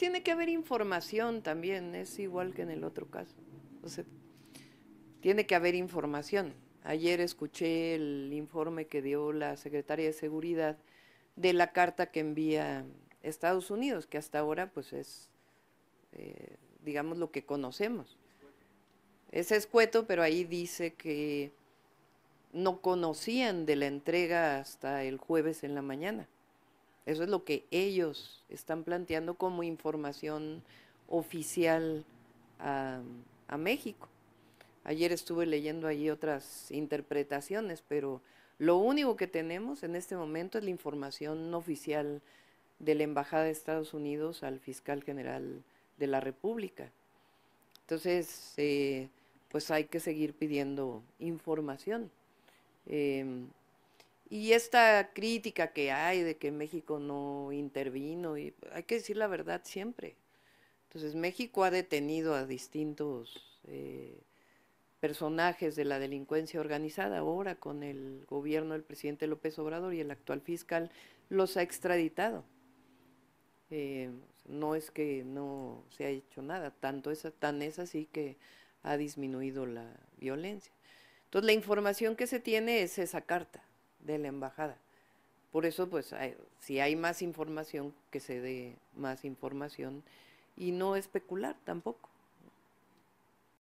tiene que haber información también, es igual que en el otro caso. O sea, tiene que haber información. Ayer escuché el informe que dio la secretaria de Seguridad de la carta que envía Estados Unidos, que hasta ahora pues es, eh, digamos, lo que conocemos. Es escueto, pero ahí dice que no conocían de la entrega hasta el jueves en la mañana. Eso es lo que ellos están planteando como información oficial a, México. Ayer estuve leyendo allí otras interpretaciones, pero lo único que tenemos en este momento es la información oficial de la Embajada de Estados Unidos al fiscal general de la República. Entonces, eh, pues hay que seguir pidiendo información. Em, y esta crítica que hay de que México no intervino, y hay que decir la verdad siempre. Entonces México ha detenido a distintos eh, personajes de la delincuencia organizada. Ahora con el gobierno del presidente López Obrador y el actual fiscal los ha extraditado. Eh, no es que no se ha hecho nada, tanto tan es así que ha disminuido la violencia. Entonces la información que se tiene es esa carta de la embajada. Por eso, pues, si hay más información, que se dé más información y no especular tampoco.